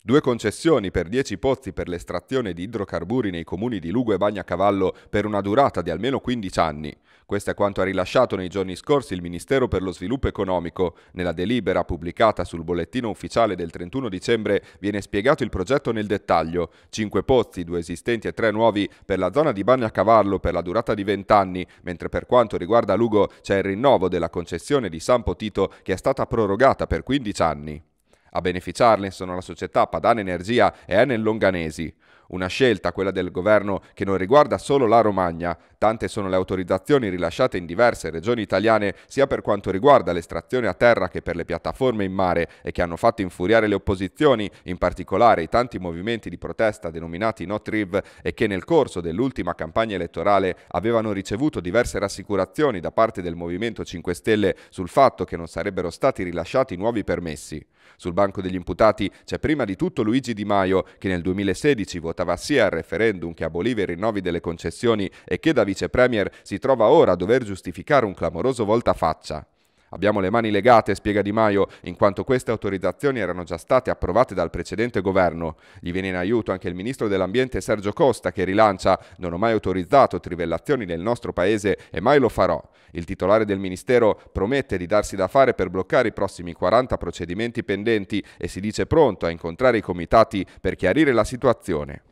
Due concessioni per 10 pozzi per l'estrazione di idrocarburi nei comuni di Lugo e Bagnacavallo per una durata di almeno 15 anni. Questo è quanto ha rilasciato nei giorni scorsi il Ministero per lo Sviluppo Economico. Nella delibera pubblicata sul bollettino ufficiale del 31 dicembre viene spiegato il progetto nel dettaglio. Cinque pozzi, due esistenti e tre nuovi per la zona di Bagnacavallo per la durata di 20 anni, mentre per quanto riguarda Lugo c'è il rinnovo della concessione di San Potito che è stata prorogata per 15 anni. A beneficiarne sono la società Padana Energia e Enel Longanesi. Una scelta, quella del governo, che non riguarda solo la Romagna. Tante sono le autorizzazioni rilasciate in diverse regioni italiane, sia per quanto riguarda l'estrazione a terra che per le piattaforme in mare, e che hanno fatto infuriare le opposizioni, in particolare i tanti movimenti di protesta denominati Not Riv e che nel corso dell'ultima campagna elettorale avevano ricevuto diverse rassicurazioni da parte del Movimento 5 Stelle sul fatto che non sarebbero stati rilasciati nuovi permessi. Sul banco degli imputati c'è prima di tutto Luigi Di Maio, che nel 2016 votava votava sì al referendum che aboliva i rinnovi delle concessioni e che da vicepremier si trova ora a dover giustificare un clamoroso voltafaccia. Abbiamo le mani legate, spiega Di Maio, in quanto queste autorizzazioni erano già state approvate dal precedente governo. Gli viene in aiuto anche il ministro dell'Ambiente Sergio Costa che rilancia non ho mai autorizzato trivellazioni nel nostro paese e mai lo farò. Il titolare del ministero promette di darsi da fare per bloccare i prossimi 40 procedimenti pendenti e si dice pronto a incontrare i comitati per chiarire la situazione.